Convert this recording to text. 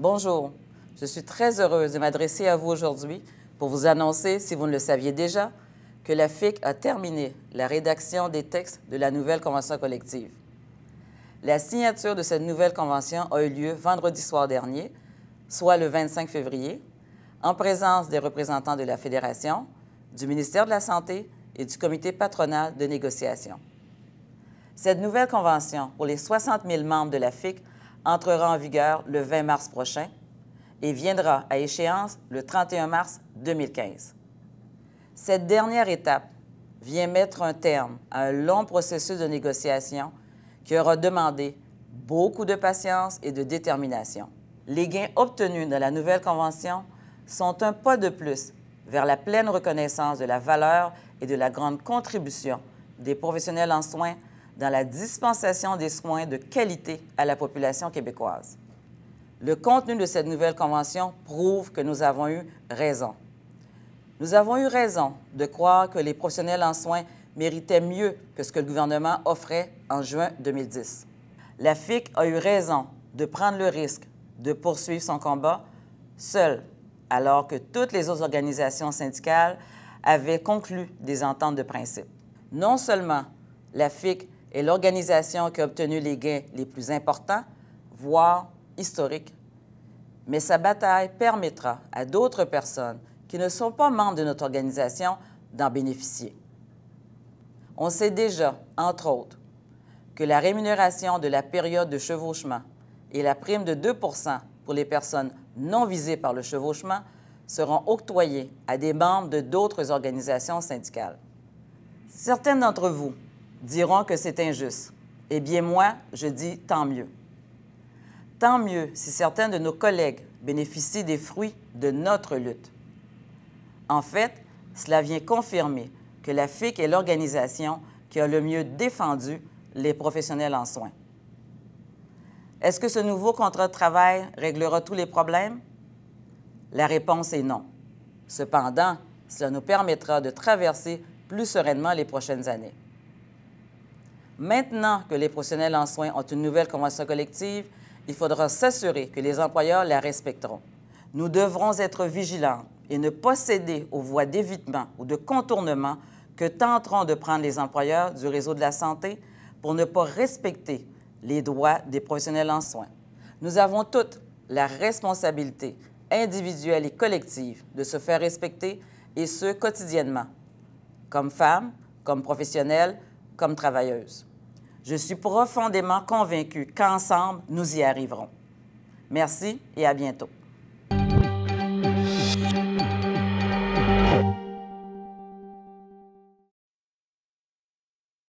Bonjour, je suis très heureuse de m'adresser à vous aujourd'hui pour vous annoncer, si vous ne le saviez déjà, que la FIC a terminé la rédaction des textes de la nouvelle convention collective. La signature de cette nouvelle convention a eu lieu vendredi soir dernier, soit le 25 février, en présence des représentants de la Fédération, du ministère de la Santé et du comité patronal de négociation. Cette nouvelle convention pour les 60 000 membres de la FIC entrera en vigueur le 20 mars prochain et viendra à échéance le 31 mars 2015. Cette dernière étape vient mettre un terme à un long processus de négociation qui aura demandé beaucoup de patience et de détermination. Les gains obtenus dans la nouvelle convention sont un pas de plus vers la pleine reconnaissance de la valeur et de la grande contribution des professionnels en soins dans la dispensation des soins de qualité à la population québécoise. Le contenu de cette nouvelle convention prouve que nous avons eu raison. Nous avons eu raison de croire que les professionnels en soins méritaient mieux que ce que le gouvernement offrait en juin 2010. La FIC a eu raison de prendre le risque de poursuivre son combat seul, alors que toutes les autres organisations syndicales avaient conclu des ententes de principe. Non seulement la FIC est l'organisation qui a obtenu les gains les plus importants, voire historiques. Mais sa bataille permettra à d'autres personnes qui ne sont pas membres de notre organisation d'en bénéficier. On sait déjà, entre autres, que la rémunération de la période de chevauchement et la prime de 2 pour les personnes non visées par le chevauchement seront octroyées à des membres de d'autres organisations syndicales. Certaines d'entre vous diront que c'est injuste. Eh bien moi, je dis tant mieux. Tant mieux si certains de nos collègues bénéficient des fruits de notre lutte. En fait, cela vient confirmer que la FIC est l'organisation qui a le mieux défendu les professionnels en soins. Est-ce que ce nouveau contrat de travail réglera tous les problèmes? La réponse est non. Cependant, cela nous permettra de traverser plus sereinement les prochaines années. Maintenant que les professionnels en soins ont une nouvelle convention collective, il faudra s'assurer que les employeurs la respecteront. Nous devrons être vigilants et ne pas céder aux voies d'évitement ou de contournement que tenteront de prendre les employeurs du réseau de la santé pour ne pas respecter les droits des professionnels en soins. Nous avons toutes la responsabilité individuelle et collective de se faire respecter, et ce, quotidiennement, comme femmes, comme professionnelles, comme travailleuses. Je suis profondément convaincu qu'ensemble, nous y arriverons. Merci et à bientôt.